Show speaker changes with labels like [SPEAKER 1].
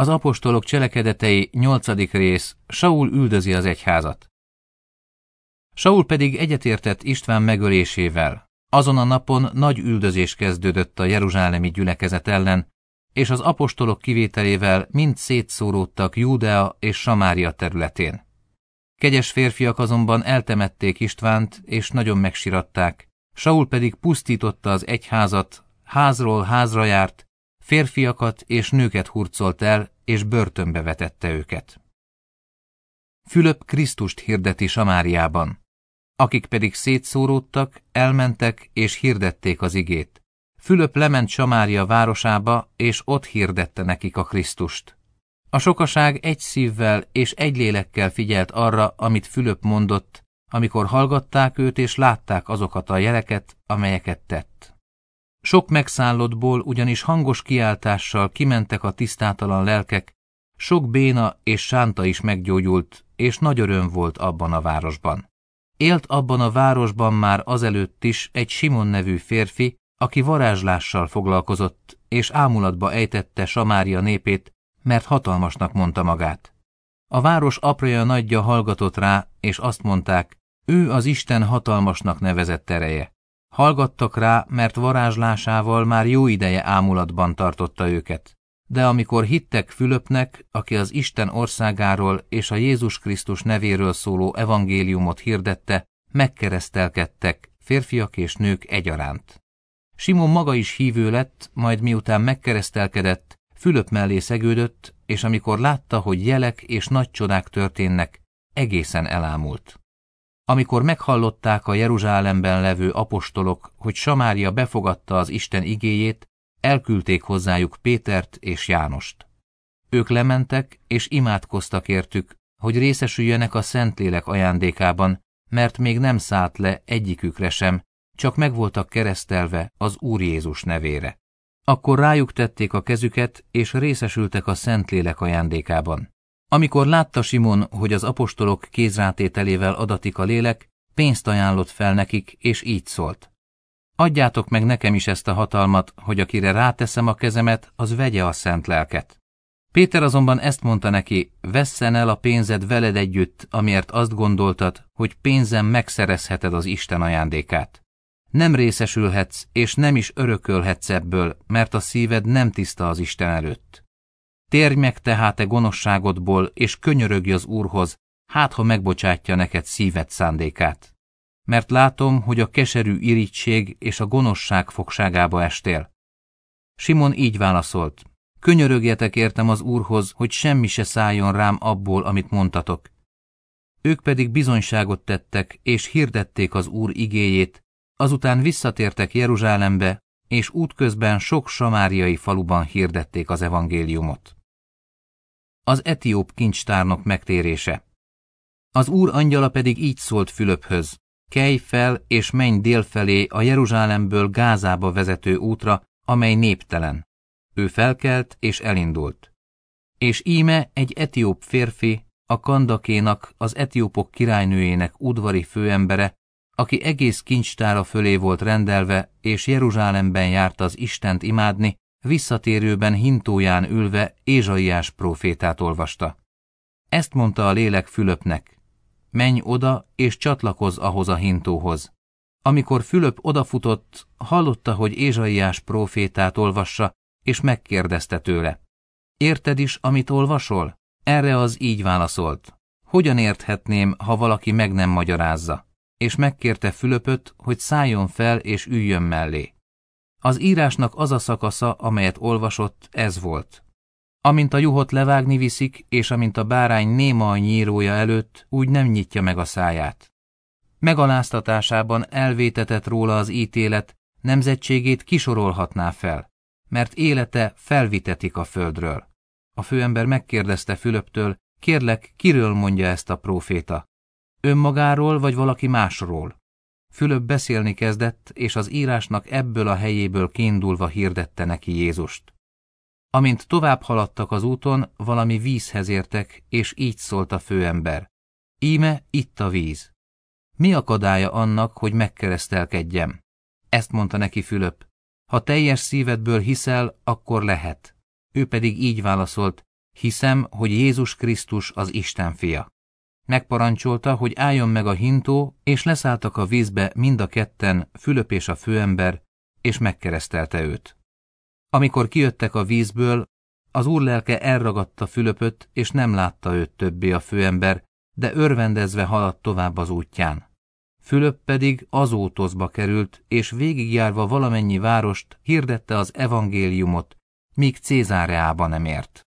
[SPEAKER 1] Az apostolok cselekedetei 8. rész Saul üldözi az egyházat. Saul pedig egyetértett István megölésével. Azon a napon nagy üldözés kezdődött a jeruzsálemi gyülekezet ellen, és az apostolok kivételével mind szétszóródtak Júdea és Samária területén. Kegyes férfiak azonban eltemették Istvánt, és nagyon megsiratták. Saul pedig pusztította az egyházat, házról házra járt, férfiakat és nőket hurcolt el, és börtönbe vetette őket. Fülöp Krisztust hirdeti Samáriában. Akik pedig szétszóródtak, elmentek és hirdették az igét. Fülöp lement Samária városába, és ott hirdette nekik a Krisztust. A sokaság egy szívvel és egy lélekkel figyelt arra, amit Fülöp mondott, amikor hallgatták őt és látták azokat a jeleket, amelyeket tett. Sok megszállottból ugyanis hangos kiáltással kimentek a tisztátalan lelkek, sok béna és sánta is meggyógyult, és nagy öröm volt abban a városban. Élt abban a városban már azelőtt is egy Simon nevű férfi, aki varázslással foglalkozott, és ámulatba ejtette Samária népét, mert hatalmasnak mondta magát. A város apraja nagyja hallgatott rá, és azt mondták, ő az Isten hatalmasnak nevezett ereje. Hallgattak rá, mert varázslásával már jó ideje ámulatban tartotta őket. De amikor hittek Fülöpnek, aki az Isten országáról és a Jézus Krisztus nevéről szóló evangéliumot hirdette, megkeresztelkedtek, férfiak és nők egyaránt. Simon maga is hívő lett, majd miután megkeresztelkedett, Fülöp mellé szegődött, és amikor látta, hogy jelek és nagy csodák történnek, egészen elámult. Amikor meghallották a Jeruzsálemben levő apostolok, hogy Samária befogadta az Isten igéjét, elküldték hozzájuk Pétert és Jánost. Ők lementek és imádkoztak értük, hogy részesüljenek a Szentlélek ajándékában, mert még nem szállt le egyikükre sem, csak meg voltak keresztelve az Úr Jézus nevére. Akkor rájuk tették a kezüket, és részesültek a Szentlélek ajándékában. Amikor látta Simon, hogy az apostolok kézrátételével adatik a lélek, pénzt ajánlott fel nekik, és így szólt. Adjátok meg nekem is ezt a hatalmat, hogy akire ráteszem a kezemet, az vegye a szent lelket. Péter azonban ezt mondta neki, vesszen el a pénzed veled együtt, amiért azt gondoltad, hogy pénzem megszerezheted az Isten ajándékát. Nem részesülhetsz, és nem is örökölhetsz ebből, mert a szíved nem tiszta az Isten előtt. Térj meg tehát e gonoszságodból, és könyörögj az Úrhoz, hát ha megbocsátja neked szíved szándékát. Mert látom, hogy a keserű irítség és a gonoszság fogságába estél. Simon így válaszolt. Könyörögjetek értem az Úrhoz, hogy semmi se szálljon rám abból, amit mondtatok. Ők pedig bizonyságot tettek, és hirdették az Úr igéjét, azután visszatértek Jeruzsálembe, és útközben sok samáriai faluban hirdették az evangéliumot az etióp kincstárnok megtérése. Az úr angyala pedig így szólt Fülöphöz, kelj fel és menj délfelé a Jeruzsálemből Gázába vezető útra, amely néptelen. Ő felkelt és elindult. És íme egy etióp férfi, a kandakénak, az etiópok királynőjének udvari főembere, aki egész kincstára fölé volt rendelve, és Jeruzsálemben járt az Istent imádni, visszatérőben hintóján ülve Ézsaiás profétát olvasta. Ezt mondta a lélek Fülöpnek, menj oda és csatlakozz ahhoz a hintóhoz. Amikor Fülöp odafutott, hallotta, hogy Ézsaiás profétát olvassa, és megkérdezte tőle. Érted is, amit olvasol? Erre az így válaszolt. Hogyan érthetném, ha valaki meg nem magyarázza? És megkérte Fülöpöt, hogy szálljon fel és üljön mellé. Az írásnak az a szakasza, amelyet olvasott, ez volt. Amint a juhot levágni viszik, és amint a bárány néma a nyírója előtt, úgy nem nyitja meg a száját. Megaláztatásában elvétetett róla az ítélet, nemzetségét kisorolhatná fel, mert élete felvitetik a földről. A főember megkérdezte Fülöptől, kérlek, kiről mondja ezt a próféta? Önmagáról vagy valaki másról? Fülöp beszélni kezdett, és az írásnak ebből a helyéből kiindulva hirdette neki Jézust. Amint tovább haladtak az úton, valami vízhez értek, és így szólt a főember. Íme, itt a víz. Mi akadálya annak, hogy megkeresztelkedjem? Ezt mondta neki Fülöp. Ha teljes szívedből hiszel, akkor lehet. Ő pedig így válaszolt, hiszem, hogy Jézus Krisztus az Isten fia. Megparancsolta, hogy álljon meg a hintó, és leszálltak a vízbe mind a ketten, Fülöp és a főember, és megkeresztelte őt. Amikor kijöttek a vízből, az úr lelke elragadta Fülöpöt, és nem látta őt többé a főember, de örvendezve haladt tovább az útján. Fülöp pedig azótozba került, és végigjárva valamennyi várost hirdette az evangéliumot, míg Cézáreába nem ért.